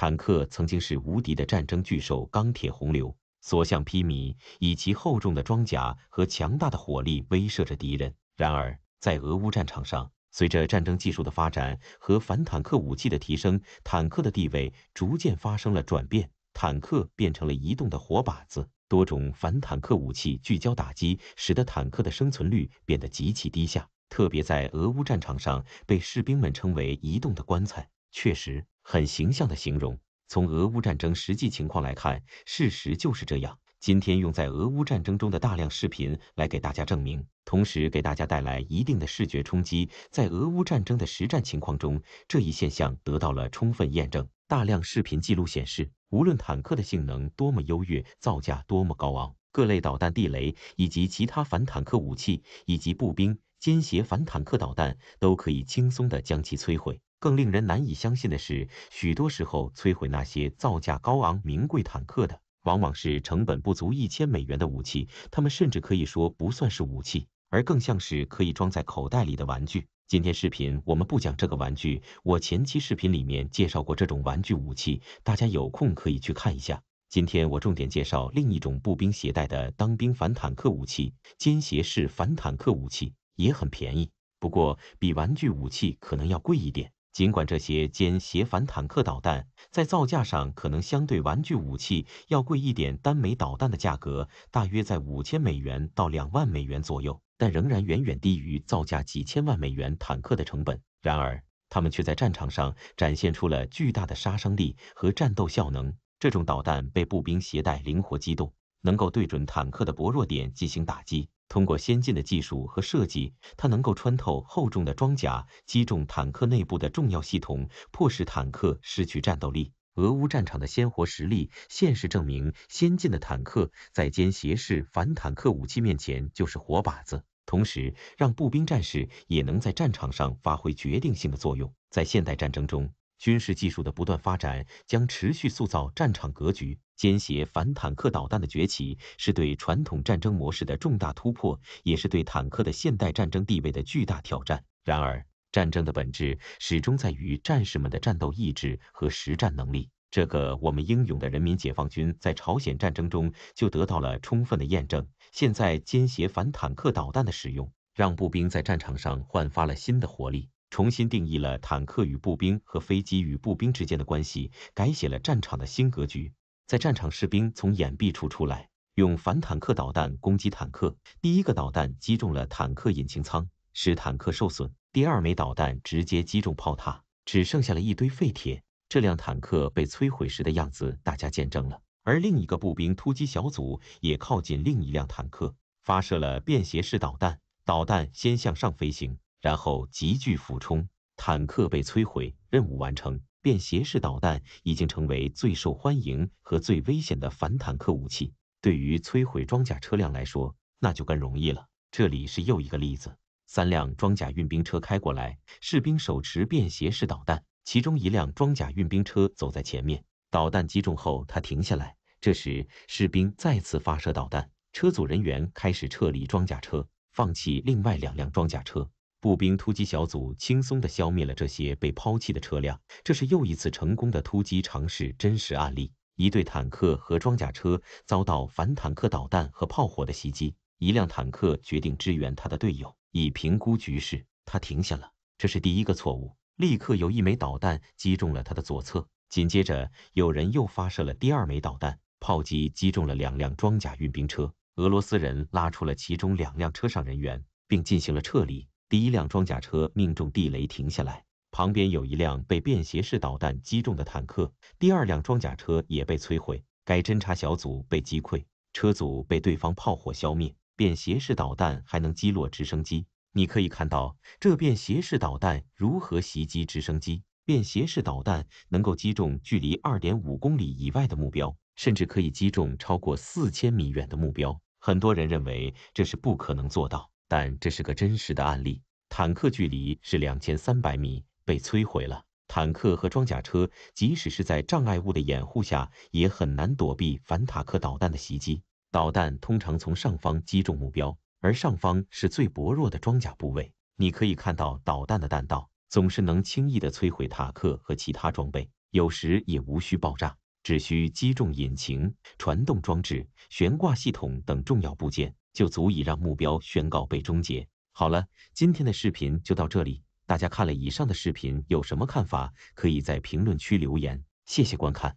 坦克曾经是无敌的战争巨兽，钢铁洪流，所向披靡，以其厚重的装甲和强大的火力威慑着敌人。然而，在俄乌战场上，随着战争技术的发展和反坦克武器的提升，坦克的地位逐渐发生了转变。坦克变成了移动的活靶子，多种反坦克武器聚焦打击，使得坦克的生存率变得极其低下。特别在俄乌战场上，被士兵们称为“移动的棺材”。确实。很形象的形容。从俄乌战争实际情况来看，事实就是这样。今天用在俄乌战争中的大量视频来给大家证明，同时给大家带来一定的视觉冲击。在俄乌战争的实战情况中，这一现象得到了充分验证。大量视频记录显示，无论坦克的性能多么优越，造价多么高昂，各类导弹、地雷以及其他反坦克武器以及步兵肩携反坦克导弹，都可以轻松的将其摧毁。更令人难以相信的是，许多时候摧毁那些造价高昂、名贵坦克的，往往是成本不足一千美元的武器。他们甚至可以说不算是武器，而更像是可以装在口袋里的玩具。今天视频我们不讲这个玩具，我前期视频里面介绍过这种玩具武器，大家有空可以去看一下。今天我重点介绍另一种步兵携带的当兵反坦克武器——尖携式反坦克武器，也很便宜，不过比玩具武器可能要贵一点。尽管这些肩携反坦克导弹在造价上可能相对玩具武器要贵一点，单枚导弹的价格大约在五千美元到两万美元左右，但仍然远远低于造价几千万美元坦克的成本。然而，他们却在战场上展现出了巨大的杀伤力和战斗效能。这种导弹被步兵携带，灵活机动，能够对准坦克的薄弱点进行打击。通过先进的技术和设计，它能够穿透厚重的装甲，击中坦克内部的重要系统，迫使坦克失去战斗力。俄乌战场的鲜活实例，现实证明，先进的坦克在歼斜式反坦克武器面前就是活靶子。同时，让步兵战士也能在战场上发挥决定性的作用。在现代战争中。军事技术的不断发展将持续塑造战场格局。歼斜反坦克导弹的崛起是对传统战争模式的重大突破，也是对坦克的现代战争地位的巨大挑战。然而，战争的本质始终在于战士们的战斗意志和实战能力。这个我们英勇的人民解放军在朝鲜战争中就得到了充分的验证。现在，歼斜反坦克导弹的使用让步兵在战场上焕发了新的活力。重新定义了坦克与步兵和飞机与步兵之间的关系，改写了战场的新格局。在战场，士兵从掩蔽处出来，用反坦克导弹攻击坦克。第一个导弹击中了坦克引擎舱，使坦克受损；第二枚导弹直接击中炮塔，只剩下了一堆废铁。这辆坦克被摧毁时的样子，大家见证了。而另一个步兵突击小组也靠近另一辆坦克，发射了便携式导弹。导弹先向上飞行。然后急剧俯冲，坦克被摧毁，任务完成。便携式导弹已经成为最受欢迎和最危险的反坦克武器。对于摧毁装甲车辆来说，那就更容易了。这里是又一个例子：三辆装甲运兵车开过来，士兵手持便携式导弹，其中一辆装甲运兵车走在前面。导弹击中后，他停下来。这时，士兵再次发射导弹，车组人员开始撤离装甲车，放弃另外两辆装甲车。步兵突击小组轻松的消灭了这些被抛弃的车辆，这是又一次成功的突击尝试。真实案例：一队坦克和装甲车遭到反坦克导弹和炮火的袭击。一辆坦克决定支援他的队友，以评估局势。他停下了，这是第一个错误。立刻有一枚导弹击中了他的左侧，紧接着有人又发射了第二枚导弹。炮击击中了两辆装甲运兵车，俄罗斯人拉出了其中两辆车上人员，并进行了撤离。第一辆装甲车命中地雷停下来，旁边有一辆被便携式导弹击中的坦克。第二辆装甲车也被摧毁，该侦察小组被击溃，车组被对方炮火消灭。便携式导弹还能击落直升机。你可以看到这便携式导弹如何袭击直升机。便携式导弹能够击中距离二点五公里以外的目标，甚至可以击中超过四千米远的目标。很多人认为这是不可能做到。但这是个真实的案例。坦克距离是两千三百米，被摧毁了。坦克和装甲车，即使是在障碍物的掩护下，也很难躲避反坦克导弹的袭击。导弹通常从上方击中目标，而上方是最薄弱的装甲部位。你可以看到，导弹的弹道总是能轻易地摧毁坦克和其他装备。有时也无需爆炸，只需击中引擎、传动装置、悬挂系统等重要部件。就足以让目标宣告被终结。好了，今天的视频就到这里。大家看了以上的视频有什么看法，可以在评论区留言。谢谢观看。